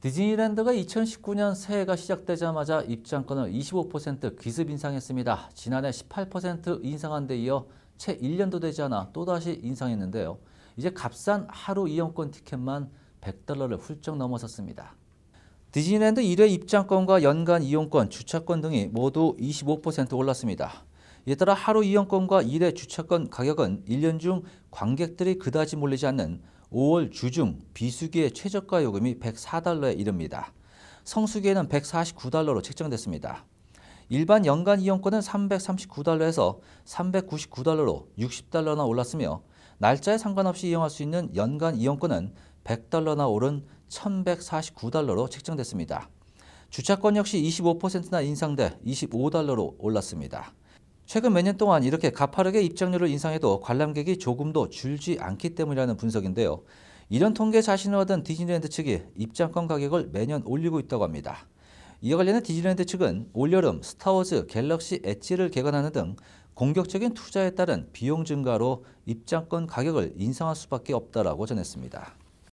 디즈니랜드가 2019년 새해가 시작되자마자 입장권을 25% 기습 인상했습니다. 지난해 18% 인상한 데 이어 채 1년도 되지 않아 또다시 인상했는데요. 이제 값싼 하루 이용권 티켓만 100달러를 훌쩍 넘어섰습니다. 디즈니랜드 1회 입장권과 연간 이용권, 주차권 등이 모두 25% 올랐습니다. 이에 따라 하루 이용권과 1회 주차권 가격은 1년 중 관객들이 그다지 몰리지 않는 5월 주중 비수기의 최저가 요금이 104달러에 이릅니다. 성수기에는 149달러로 책정됐습니다. 일반 연간 이용권은 339달러에서 399달러로 60달러나 올랐으며 날짜에 상관없이 이용할 수 있는 연간 이용권은 100달러나 오른 1149달러로 책정됐습니다. 주차권 역시 25%나 인상돼 25달러로 올랐습니다. 최근 몇 년 동안 이렇게 가파르게 입장료를 인상해도 관람객이 조금도 줄지 않기 때문이라는 분석인데요. 이런 통계 자신을 얻은 디즈니랜드 측이 입장권 가격을 매년 올리고 있다고 합니다. 이와 관련해 디즈니랜드 측은 올여름 스타워즈 갤럭시 엣지를 개관하는 등 공격적인 투자에 따른 비용 증가로 입장권 가격을 인상할 수밖에 없다라고 전했습니다.